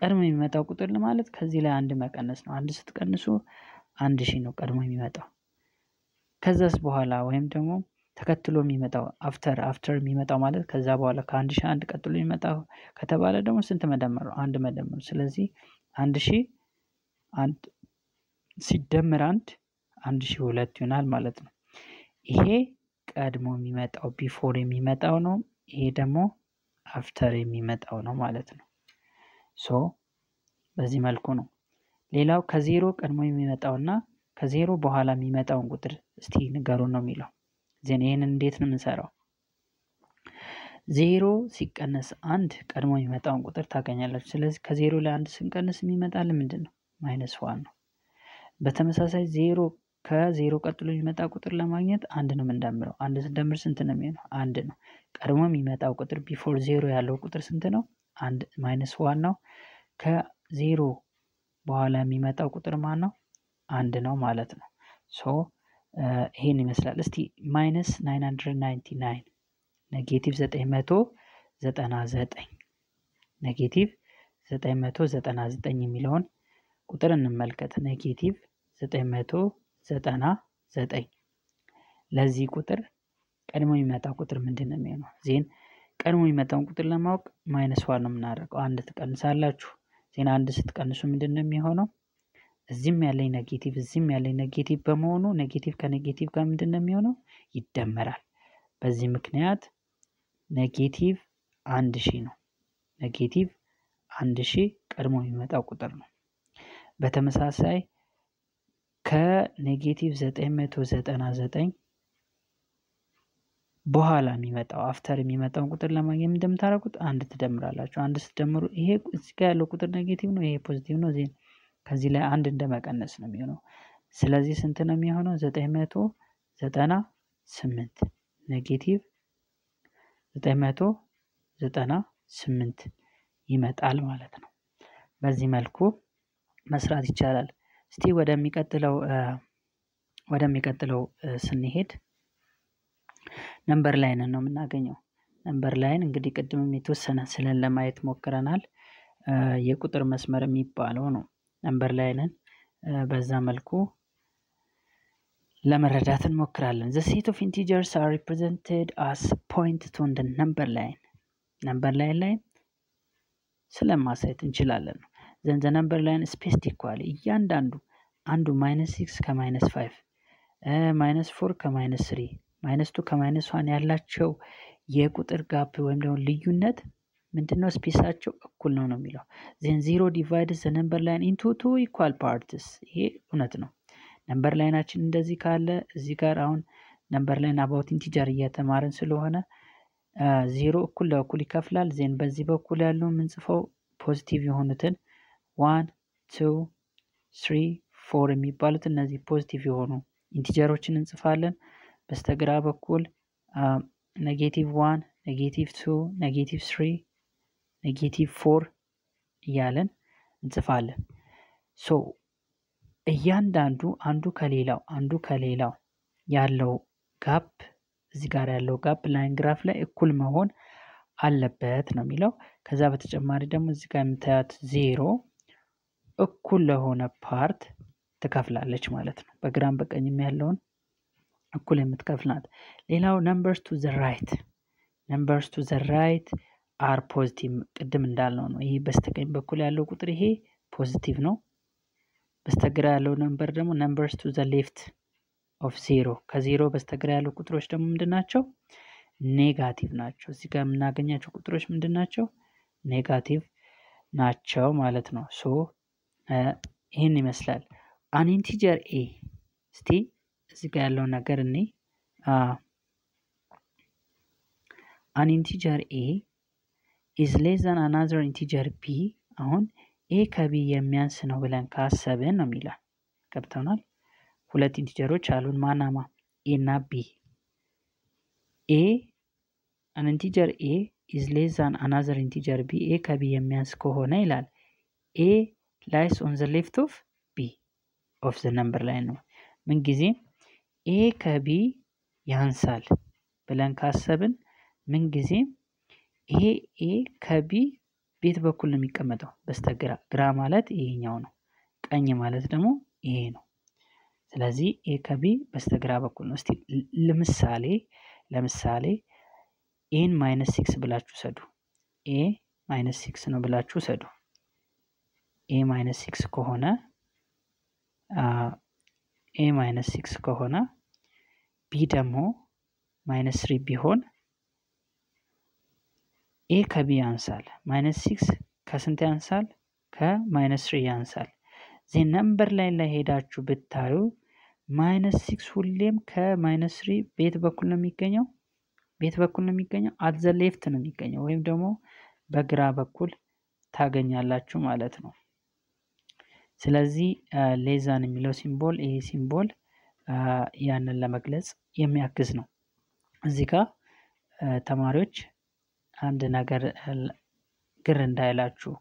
ቀድሞ የሚመጣው ቁጥር ማለት ከዚህ ላይ አንድ መቀነስ ነው። አንድ ስትቀንሱ አንድ ሺህ ነው ቀድሞ የሚመጣው። ከዛስ በኋላ ወይም ደግሞ ተከትሎ የሚመጣው አፍተር አፍተር የሚመጣው ማለት ከዛ በኋላ ከአንድ ሺህ አንድ ቀጥሎ የሚመጣው ከተባለ ደግሞ ስንት መደመር ነው? አንድ መደመር። ስለዚህ አንድ ሺህ አንድ ሲደመር አንድ አንድ ሺህ ሁለት ይሆናል ማለት ነው። ይሄ ቀድሞ የሚመጣው ቢፎር የሚመጣው ነው። ይሄ ደግሞ አፍተር የሚመጣው ነው ማለት ነው። ሶ በዚህ መልኩ ነው ሌላው ከዜሮ ቀድሞ የሚመጣውና ከዜሮ በኋላ የሚመጣውን ቁጥር እስቲ ንገሩን ነው የሚለው። ዜና ይህንን እንዴት ነው የምንሰራው? ዜሮ ሲቀነስ አንድ ቀድሞ የሚመጣውን ቁጥር ታገኛላችሁ። ስለዚህ ከዜሮ ላይ አንድ ስንቀንስ የሚመጣልን ምንድን ነው? ማይነስ ዋን ነው። በተመሳሳይ ዜሮ ከዜሮ ቀጥሎ የሚመጣ ቁጥር ለማግኘት አንድ ነው የምንደምረው። አንድ ስንደምር ስንት ነው የሚሆነው? አንድ ነው። ቀድሞ የሚመጣው ቁጥር ቢፎር ዜሮ ያለው ቁጥር ስንት ነው? አንድ ማይነስ ዋን ነው። ከዜሮ በኋላ የሚመጣው ቁጥር ማን ነው? አንድ ነው ማለት ነው። ሶ ይሄን ይመስላል። እስቲ ማይነስ 999 ኔጌቲቭ 999 ኔጌቲቭ 999 የሚለውን ቁጥር እንመልከት። ኔጌቲቭ 999 ለዚህ ቁጥር ቀድሞ የሚመጣ ቁጥር ምንድን ነው የሚሆነው? ዜን ቀድሞ የሚመጣውን ቁጥር ለማወቅ ማይነስ ዋን ነው የምናደርገው። አንድ ትቀንሳላችሁ ዜና አንድ ስትቀንሱ ምንድን ነው የሚሆነው? እዚህም ያለኝ ኔጌቲቭ እዚህም ያለኝ ኔጌቲቭ በመሆኑ ኔጌቲቭ ከኔጌቲቭ ጋር ምንድን ነው የሚሆነው? ይደመራል። በዚህ ምክንያት ኔጌቲቭ አንድ ሺህ ነው። ኔጌቲቭ አንድ ሺህ ቀድሞ የሚመጣው ቁጥር ነው። በተመሳሳይ ከኔጌቲቭ ዘጠኝ በኋላ የሚመጣው አፍተር የሚመጣውን ቁጥር ለማግኘት እንደምታደርጉት አንድ ትደምራላችሁ። አንድ ስትደምሩ ይሄ እዚህ ጋር ያለው ቁጥር ኔጌቲቭ ነው፣ ይሄ ፖዚቲቭ ነው። እዚህ ከዚህ ላይ አንድ እንደመቀነስ ነው የሚሆነው። ስለዚህ ስንት ነው የሚሆነው? ዘጠኝ መቶ ዘጠና ስምንት ኔጌቲቭ ዘጠኝ መቶ ዘጠና ስምንት ይመጣል ማለት ነው። በዚህ መልኩ መስራት ይቻላል። እስቲ ወደሚቀጥለው ወደሚቀጥለው ስንሄድ ነምበር ላይንን ነው የምናገኘው። ነምበር ላይን እንግዲህ ቅድምም የተወሰነ ስለን ለማየት ሞክረናል። የቁጥር መስመር የሚባለው ነው። ነምበር ላይንን በዛ መልኩ ለመረዳት እንሞክራለን። ዘ ሴት ኦፍ ኢንቲጀርስ አር ሪፕሬዘንትድ አስ ፖይንት ቱ ንደ ነምበር ላይን ነምበር ላይን ላይ ስለማሳየት እንችላለን ነው። ዘን ዘ ነምበር ላይን ስፔስ ኢኳል እያንዳንዱ አንዱ ማይነስ ሲክስ ከማይነስ ፋይቭ ማይነስ ፎር ከማይነስ ስሪ ማይነስቱ ከማይነስ ዋን ያላቸው የቁጥር ጋፕ ወይም ደግሞ ልዩነት ምንድነው ስፔሳቸው እኩል ነው ነው የሚለው ዜን ዚሮ ዲቫይድስ ነምበር ላይን ኢንቱ ቱ ኢኳል ፓርትስ። ይሄ እውነት ነው። ነምበር ላይናችን እንደዚህ ካለ እዚህ ጋር አሁን ነምበር ላይን አባውት ኢንቲጀር እየተማርን ስለሆነ ዜሮ እኩል ለእኩል ይከፍላል። ዜን በዚህ በኩል ያሉ የምንጽፈው ፖዚቲቭ የሆኑትን ዋን ቱ ስሪ ፎር የሚባሉት እነዚህ ፖዚቲቭ የሆኑ ኢንቲጀሮችን እንጽፋለን። በስተግራ በኩል ኔጌቲቭ ዋን፣ ኔጌቲቭ ቱ፣ ኔጌቲቭ ስሪ፣ ኔጌቲቭ ፎር እያለን እንጽፋለን። ሶ እያንዳንዱ አንዱ ከሌላው አንዱ ከሌላው ያለው ጋፕ እዚህ ጋር ያለው ጋፕ ላይን ግራፍ ላይ እኩል መሆን አለበት ነው የሚለው። ከዛ በተጨማሪ ደግሞ እዚህ ጋር የምታያት ዜሮ እኩል ለሆነ ፓርት ትከፍላለች ማለት ነው። በግራም በቀኝም ያለውን እኩል የምትከፍልናት። ሌላው ነምበርስ ቱ ዘ ራይት ነምበርስ ቱ ዘ ራይት አር ፖዚቲቭ ቅድም እንዳልነው ነው። ይህ በስተቀኝ በኩል ያለው ቁጥር ይሄ ፖዚቲቭ ነው። በስተግራ ያለው ነምበር ደግሞ ነምበርስ ቱ ዘ ሌፍት ኦፍ ዜሮ ከዜሮ በስተግራ ያሉ ቁጥሮች ደግሞ ምንድን ናቸው? ኔጋቲቭ ናቸው። እዚህ ጋር የምናገኛቸው ቁጥሮች ምንድን ናቸው? ኔጋቲቭ ናቸው ማለት ነው። ሶ ይህን ይመስላል። አን ኢንቲጀር ኤ እስቲ እዚህ ጋር ያለው ነገር እኔ አን ኢንቲጀር ኤ ኢዝ ሌስ ዘን አናዘር ኢንቲጀር ቢ አሁን ኤ ከቢ የሚያንስ ነው ብለን ካሰብን ነው የሚለን ገብተውናል። ሁለት ኢንቲጀሮች አሉን ማናማ ኤ እና ቢ ኤ አን ኢንቲጀር ኤ ኢዝ ሌስ ዘን አናዘር ኢንቲጀር ቢ ኤ ከቢ የሚያንስ ከሆነ ይላል ኤ ላይስ ኦን ዘ ሌፍት ኦፍ ቢ ኦፍ ዘ ነምበር ላይ ነው ምንጊዜም ኤ ከቢ ያንሳል ብለን ካሰብን ምንጊዜም ይሄ ኤ ከቢ ቤት በኩል ነው የሚቀመጠው በስተግራ። ግራ ማለት ይሄኛው ነው። ቀኝ ማለት ደግሞ ይሄ ነው። ስለዚህ ኤ ከቢ በስተግራ በኩል ነው። እስቲ ለምሳሌ ለምሳሌ ኤን ማይነስ ሲክስ ብላችሁ ሰዱ። ኤ ማይነስ ሲክስ ነው ብላችሁ ሰዱ። ኤ ማይነስ ሲክስ ከሆነ ኤ ማይነስ ሲክስ ከሆነ ቢ ደግሞ ማይነስ ስሪ ቢሆን ኤ ከቢ ያንሳል። ማይነስ ሲክስ ከስንት ያንሳል? ከማይነስ ስሪ ያንሳል። እዚህ ነምበር ላይ ላይ ሄዳችሁ ብታዩ ማይነስ ሲክስ ሁሌም ከማይነስ ስሪ ቤት በኩል ነው የሚገኘው ቤት በኩል ነው የሚገኘው አት ዘ ሌፍት ነው የሚገኘው ወይም ደግሞ በግራ በኩል ታገኛላችሁ ማለት ነው። ስለዚህ ሌዛን የሚለው ሲምቦል ይህ ሲምቦል ያንን ለመግለጽ የሚያግዝ ነው። እዚህ ጋር ተማሪዎች አንድ ነገር ግር እንዳይላችሁ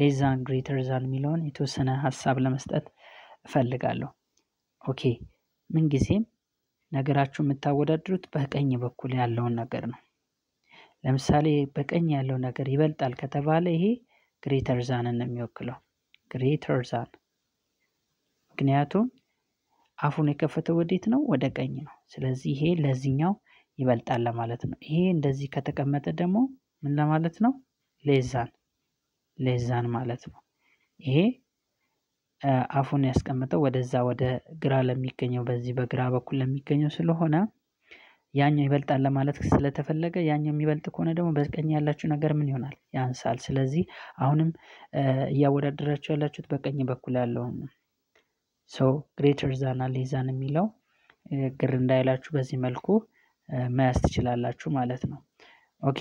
ሌዛን ግሬተርዛን የሚለውን የተወሰነ ሀሳብ ለመስጠት እፈልጋለሁ። ኦኬ ምንጊዜም ነገራችሁ የምታወዳድሩት በቀኝ በኩል ያለውን ነገር ነው። ለምሳሌ በቀኝ ያለው ነገር ይበልጣል ከተባለ ይሄ ግሬተርዛንን ነው የሚወክለው። ግሬተርዛን ምክንያቱም አፉን የከፈተው ወዴት ነው? ወደ ቀኝ ነው። ስለዚህ ይሄ ለዚህኛው ይበልጣል ለማለት ነው። ይሄ እንደዚህ ከተቀመጠ ደግሞ ምን ለማለት ነው? ሌዛን ሌዛን ማለት ነው። ይሄ አፉን ያስቀመጠው ወደዛ ወደ ግራ ለሚገኘው በዚህ በግራ በኩል ለሚገኘው ስለሆነ ያኛው ይበልጣል ለማለት ስለተፈለገ ያኛው የሚበልጥ ከሆነ ደግሞ በቀኝ ያላችሁ ነገር ምን ይሆናል? ያንሳል። ስለዚህ አሁንም እያወዳደራችሁ ያላችሁት በቀኝ በኩል ያለውን ነው። ሶ ግሬተር ዛን አሌስ የሚለው ግር እንዳይላችሁ በዚህ መልኩ መያዝ ትችላላችሁ ማለት ነው። ኦኬ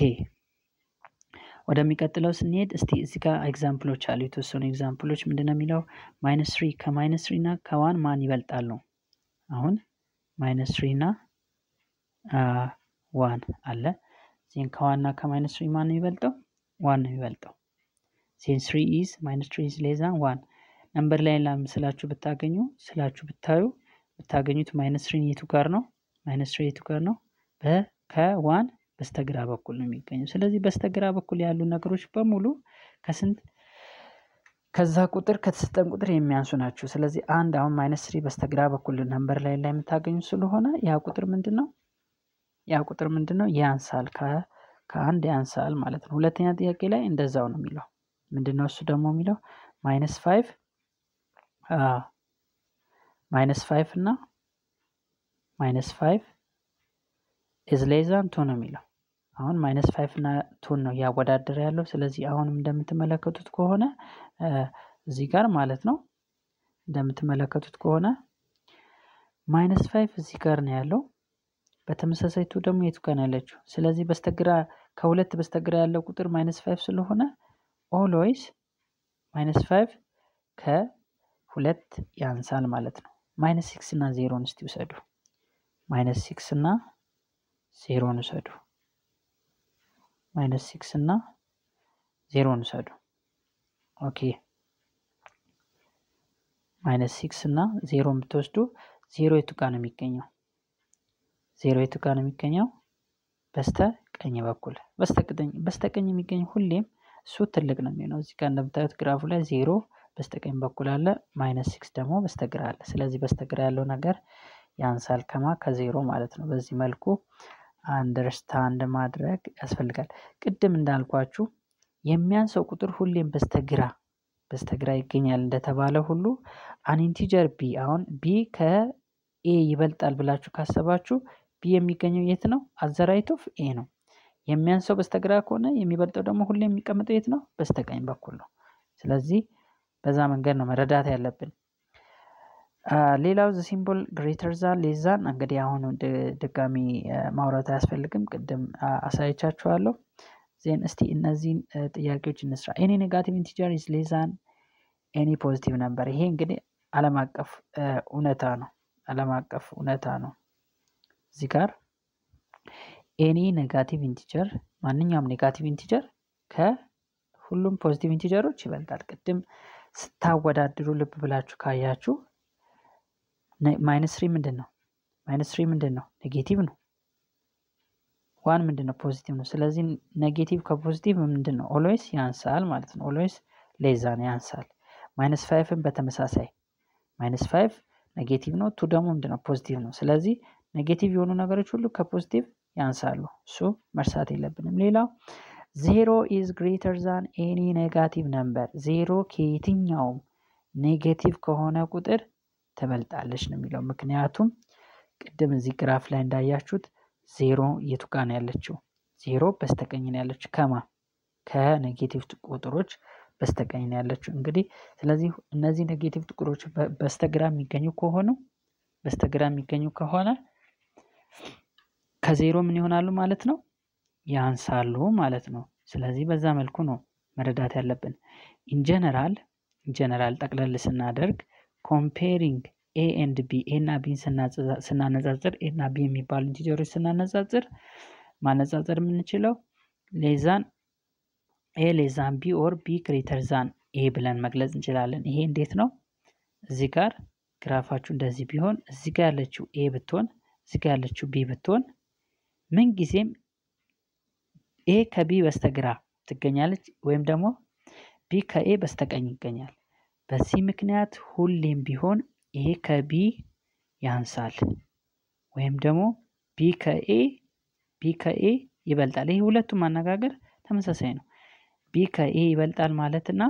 ወደሚቀጥለው ስንሄድ እስቲ እዚህ ጋር ኤግዛምፕሎች አሉ። የተወሰኑ ኤግዛምፕሎች ምንድነው የሚለው ማይነስ ትሪ ከማይነስ ትሪ እና ከዋን ማን ይበልጣሉ? አሁን ማይነስ ትሪ እና ዋን አለ። ዜን ከዋን ከማይነስ ትሪ ማን ነው የሚበልጠው? ዋን ነው የሚበልጠው። ዜን ትሪ ኢዝ ማይነስ ትሪ ኢዝ ሌዛን ዋን ነንበር ላይ ላም ስላችሁ ብታገኙ ስላችሁ ብታዩ ብታገኙት ማይነስ ስሪ የቱ ጋር ነው? ማይነስ ስሪ የቱ ጋር ነው? ከዋን በስተግራ በኩል ነው የሚገኘው። ስለዚህ በስተግራ በኩል ያሉ ነገሮች በሙሉ ከስንት ከዛ ቁጥር ከተሰጠን ቁጥር የሚያንሱ ናቸው። ስለዚህ አንድ አሁን ማይነስ ስሪ በስተግራ በኩል ነምበር ላይ ላይ የምታገኙ ስለሆነ ያ ቁጥር ምንድን ነው? ያ ቁጥር ምንድን ነው? ያንሳል፣ ከአንድ ያንሳል ማለት ነው። ሁለተኛ ጥያቄ ላይ እንደዛው ነው የሚለው ምንድን ነው እሱ ደግሞ የሚለው ማይነስ ፋይቭ ማይነስ ፋይቭ እና ማይነስ ፋይቭ ኢዝ ሌዛን ቱ ነው የሚለው አሁን ማይነስ ፋይቭ እና ቱን ነው እያወዳደረ ያለው ስለዚህ አሁንም እንደምትመለከቱት ከሆነ እዚህ ጋር ማለት ነው እንደምትመለከቱት ከሆነ ማይነስ ፋይቭ እዚህ ጋር ነው ያለው በተመሳሳይ ቱ ደግሞ የቱ ጋር ነው ያለችው ስለዚህ በስተግራ ከሁለት በስተግራ ያለው ቁጥር ማይነስ ፋይቭ ስለሆነ ኦልዌይስ ማይነስ ፋይቭ ከ ሁለት ያንሳል ማለት ነው። ማይነስ ሲክስ እና ዜሮን እስቲ ውሰዱ። ማይነስ ሲክስ እና ዜሮን ውሰዱ። ማይነስ ሲክስ እና ዜሮን ውሰዱ። ኦኬ ማይነስ ሲክስ እና ዜሮን ብትወስዱ ዜሮ የቱ ጋር ነው የሚገኘው? ዜሮ የቱ ጋር ነው የሚገኘው? በስተ ቀኝ በኩል በስተቀኝ የሚገኝ ሁሌም እሱ ትልቅ ነው የሚሆነው። እዚህ ጋር እንደምታዩት ግራፉ ላይ ዜሮ በስተቀኝ በኩል አለ። ማይነስ ሲክስ ደግሞ በስተግራ አለ። ስለዚህ በስተግራ ያለው ነገር ያንሳል ከማ ከዜሮ ማለት ነው። በዚህ መልኩ አንደርስታንድ ማድረግ ያስፈልጋል። ቅድም እንዳልኳችሁ የሚያንሰው ቁጥር ሁሌም በስተግራ በስተግራ ይገኛል እንደተባለ ሁሉ አንኢንቲጀር ቢ አሁን ቢ ከኤ ይበልጣል ብላችሁ ካሰባችሁ ቢ የሚገኘው የት ነው? አዘራይት ኦፍ ኤ ነው። የሚያንሰው በስተግራ ከሆነ የሚበልጠው ደግሞ ሁሌ የሚቀመጠው የት ነው? በስተቀኝ በኩል ነው። ስለዚህ በዛ መንገድ ነው መረዳት ያለብን። ሌላው ዘ ሲምቦል ግሬተር ዛን ሌስ ዛን እንግዲህ አሁን ድጋሚ ማውራት አያስፈልግም፣ ቅድም አሳይቻችኋለሁ። ዜን እስቲ እነዚህን ጥያቄዎች እንስራ። ኤኒ ኔጋቲቭ ኢንቲጀር ኢዝ ሌስ ዛን ኤኒ ፖዚቲቭ ነበር። ይሄ እንግዲህ ዓለም አቀፍ እውነታ ነው። ዓለም አቀፍ እውነታ ነው። እዚህ ጋር ኤኒ ኔጋቲቭ ኢንቲጀር ማንኛውም ኔጋቲቭ ኢንቲጀር ከሁሉም ፖዚቲቭ ኢንቲጀሮች ይበልጣል። ቅድም ስታወዳድሩ ልብ ብላችሁ ካያችሁ ማይነስ ስሪ ምንድን ነው? ማይነስ ስሪ ምንድን ነው? ኔጌቲቭ ነው። ዋን ምንድን ነው? ፖዚቲቭ ነው። ስለዚህ ኔጌቲቭ ከፖዚቲቭ ምንድን ነው? ኦልዌይስ ያንሳል ማለት ነው። ኦልዌይስ ሌዛን ያንሳል። ማይነስ ፋይፍን በተመሳሳይ ማይነስ ፋይፍ ኔጌቲቭ ነው። ቱ ደግሞ ምንድን ነው? ፖዚቲቭ ነው። ስለዚህ ኔጌቲቭ የሆኑ ነገሮች ሁሉ ከፖዚቲቭ ያንሳሉ። እሱ መርሳት የለብንም። ሌላው ዜሮ ኢዝ ግሬተር ዛን ኤኒ ኔጋቲቭ ነምበር። ዜሮ ከየትኛውም ኔጌቲቭ ከሆነ ቁጥር ትበልጣለች ነው የሚለው። ምክንያቱም ቅድም እዚህ ግራፍ ላይ እንዳያችሁት ዜሮ የቱ ነው ያለችው? ዜሮ በስተቀኝ ነው ያለችው። ከማ ከኔጌቲቭ ቁጥሮች በስተቀኝ ነው ያለችው። እንግዲህ ስለዚህ እነዚህ ኔጌቲቭ ቁጥሮች በስተግራ የሚገኙ ከሆኑ በስተግራ የሚገኙ ከሆነ ከዜሮ ምን ይሆናሉ ማለት ነው ያንሳሉ ማለት ነው። ስለዚህ በዛ መልኩ ነው መረዳት ያለብን። ኢንጀነራል ኢንጀነራል ጠቅለል ስናደርግ ኮምፔሪንግ ኤ ኤንድ ቢ ኤ እና ቢን ስናነጻጽር ኤ እና ቢ የሚባሉ ኢንቲጀሮች ስናነጻጽር ማነጻጸር የምንችለው ሌዛን ኤ ሌዛን ቢ ኦር ቢ ግሬተር ዛን ኤ ብለን መግለጽ እንችላለን። ይሄ እንዴት ነው? እዚህ ጋር ግራፋችሁ እንደዚህ ቢሆን እዚህ ጋር ያለችው ኤ ብትሆን እዚህ ጋር ያለችው ቢ ብትሆን ምንጊዜም ኤ ከቢ በስተግራ ትገኛለች ወይም ደግሞ ቢ ከኤ በስተቀኝ ይገኛል። በዚህ ምክንያት ሁሌም ቢሆን ኤ ከቢ ያንሳል ወይም ደግሞ ቢ ከኤ ቢ ከኤ ይበልጣል። ይህ ሁለቱም አነጋገር ተመሳሳይ ነው። ቢ ከኤ ይበልጣል ማለትና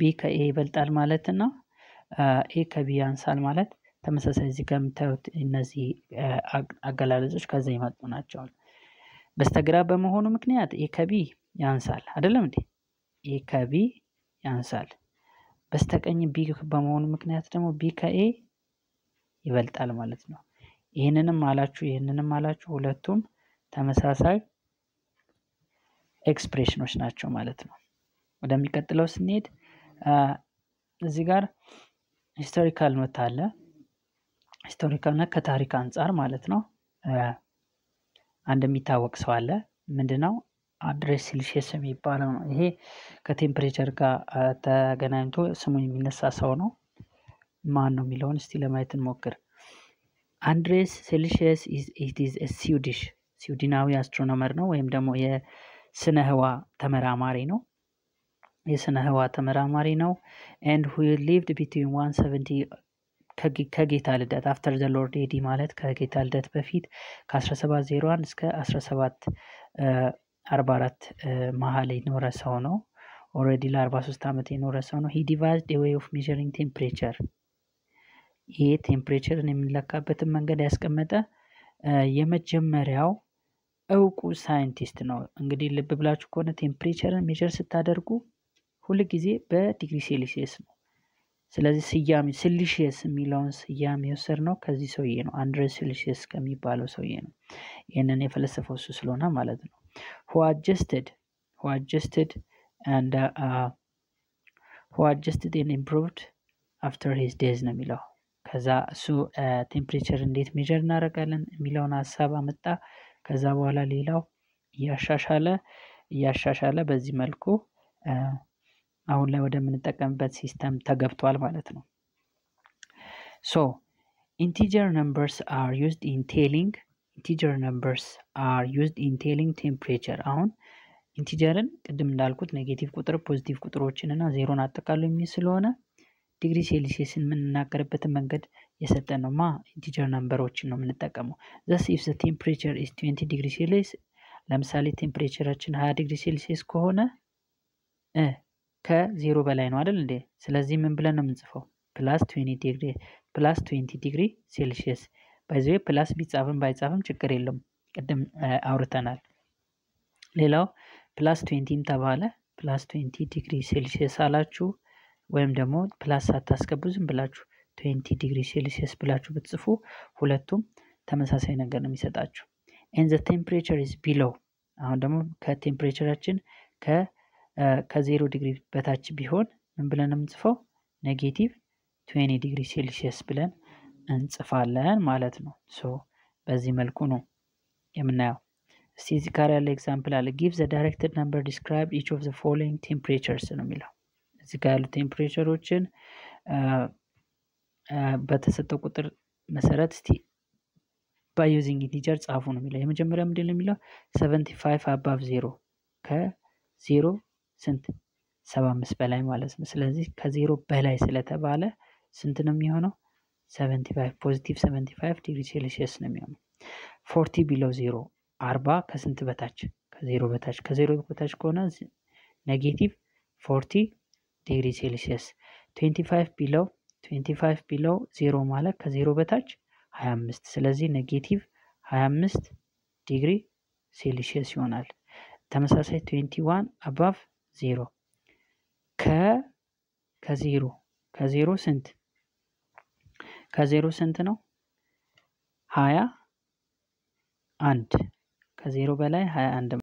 ቢ ከኤ ይበልጣል ማለትና ኤ ከቢ ያንሳል ማለት ተመሳሳይ እዚህ ከምታዩት እነዚህ አገላለጾች ከዛ ይመጡ ናቸው። በስተግራ በመሆኑ ምክንያት ኤ ከቢ ያንሳል አይደለም እንዴ? ኤ ከቢ ያንሳል። በስተቀኝ ቢ በመሆኑ ምክንያት ደግሞ ቢ ከኤ ይበልጣል ማለት ነው። ይህንንም አላችሁ ይህንንም አላችሁ ሁለቱም ተመሳሳይ ኤክስፕሬሽኖች ናቸው ማለት ነው። ወደሚቀጥለው ስንሄድ እዚህ ጋር ሂስቶሪካል መታለ ሂስቶሪካል እና ከታሪክ አንጻር ማለት ነው አንድ የሚታወቅ ሰው አለ። ምንድነው? አንድሬስ ሲልሺየስ የሚባለው ነው። ይሄ ከቴምፕሬቸር ጋር ተገናኝቶ ስሙ የሚነሳ ሰው ነው። ማን ነው የሚለውን እስቲ ለማየት እንሞክር። አንድሬስ ሴልሺየስ ኢትዝ ስዊዲሽ ስዊድናዊ አስትሮኖመር ነው ወይም ደግሞ የስነ ህዋ ተመራማሪ ነው። የስነ ህዋ ተመራማሪ ነው ኤንድ ሁ ሊቭድ ቢትዊን 170 ከጌታ ልደት አፍተር ዘ ሎርድ ኤዲ ማለት ከጌታ ልደት በፊት ከ1701 እስከ 1744 መሀል የኖረ ሰው ነው። ኦልሬዲ ለ43 ዓመት የኖረ ሰው ነው። ሂ ዲቫይዝድ ዌይ ኦፍ ሜዠሪንግ ቴምፕሬቸር፣ ይሄ ቴምፕሬቸርን የሚለካበትን መንገድ ያስቀመጠ የመጀመሪያው እውቁ ሳይንቲስት ነው። እንግዲህ ልብ ብላችሁ ከሆነ ቴምፕሬቸርን ሜዠር ስታደርጉ ሁል ጊዜ በዲግሪ ሴልሲየስ ነው። ስለዚህ ስያሜ ስልሽስ የሚለውን ስያሜ ውስር ነው ከዚህ ሰውዬ ነው። አንድሬ ስልሽየስ ከሚባለው ሰውዬ ነው። ይህንን የፈለሰፈው እሱ ስለሆነ ማለት ነው። who adjusted who adjusted and uh, ነው የሚለው ከዛ እሱ ቴምፕሬቸር uh, እንዴት ሜጀር እናደርጋለን የሚለውን ሀሳብ አመጣ። ከዛ በኋላ ሌላው እያሻሻለ እያሻሻለ በዚህ መልኩ uh, አሁን ላይ ወደምንጠቀምበት ሲስተም ተገብቷል ማለት ነው። ሶ ኢንቲጀር ነምበርስ አር ዩዝድ ኢን ቴሊንግ ኢንቲጀር ነምበርስ አር ዩዝድ ኢን ቴሊንግ ቴምፕሬቸር አሁን ኢንቲጀርን ቅድም እንዳልኩት ኔጌቲቭ ቁጥር ፖዚቲቭ ቁጥሮችን እና ዜሮን አጠቃሉ የሚል ስለሆነ ዲግሪ ሴልሲየስን የምንናገርበትን መንገድ የሰጠ ነው ማ ኢንቲጀር ነምበሮችን ነው የምንጠቀመው ዘስ ኢፍ ዘ ቴምፕሬቸር ኢስ 20 ዲግሪ ሴልሲየስ ለምሳሌ ቴምፕሬቸራችን ሀያ ዲግሪ ሴልሲየስ ከሆነ ከዜሮ በላይ ነው አይደል እንዴ? ስለዚህ ምን ብለን ነው የምንጽፈው? ፕላስ 20 ዲግሪ ፕላስ 20 ዲግሪ ሴልሺየስ ባይዘ ፕላስ ቢጻፍም ባይጻፍም ችግር የለውም። ቅድም አውርተናል። ሌላው ፕላስ 20ም ተባለ ፕላስ 20 ዲግሪ ሴልሺየስ አላችሁ ወይም ደግሞ ፕላስ ሳታስገቡ ዝም ብላችሁ 20 ዲግሪ ሴልሺየስ ብላችሁ ብትጽፉ ሁለቱም ተመሳሳይ ነገር ነው የሚሰጣችሁ። ኤን ዘ ቴምፕሬቸር ኢዝ ቢሎው አሁን ደግሞ ከቴምፕሬቸራችን ከ ከዜሮ ዲግሪ በታች ቢሆን ምን ብለን የምንጽፈው ኔጌቲቭ ትዌኒ ዲግሪ ሴልሲየስ ብለን እንጽፋለን ማለት ነው። ሶ በዚህ መልኩ ነው የምናየው። እስቲ እዚህ ጋር ያለ ኤግዛምፕል አለ። ጊቭ ዘ ዳይሬክትድ ነምበር ዲስክራይብ ኢች ኦፍ ዘ ፎሎዊንግ ቴምፕሬቸርስ ነው የሚለው። እዚህ ጋር ያሉ ቴምፕሬቸሮችን በተሰጠው ቁጥር መሰረት እስቲ ባዩዚንግ ኢንቲጀር ጻፉ ነው የሚለው። የመጀመሪያ ምንድን ነው የሚለው? 75 አባቭ ዜሮ ከዜሮ ስንት ሰባ አምስት በላይ ማለት ነው። ስለዚህ ከዜሮ በላይ ስለተባለ ስንት ነው የሚሆነው? ሰቨንቲ ፋይቭ ፖዚቲቭ ሰቨንቲ ፋይቭ ዲግሪ ሴልሲየስ ነው የሚሆነው። ፎርቲ ቢሎ ዜሮ አርባ ከስንት በታች? ከዜሮ በታች። ከዜሮ በታች ከሆነ ኔጌቲቭ ፎርቲ ዲግሪ ሴልሲየስ። ትዌንቲ ፋይቭ ቢሎ ትዌንቲ ፋይቭ ቢሎ ዜሮ ማለት ከዜሮ በታች 25 ስለዚህ ኔጌቲቭ 25 ዲግሪ ሴልሺየስ ይሆናል። ተመሳሳይ 21 አባቭ ዜሮ ከ ከዜሮ ከዜሮ ስንት ከዜሮ ስንት ነው? ሀያ አንድ ከዜሮ በላይ ሀያ አንድ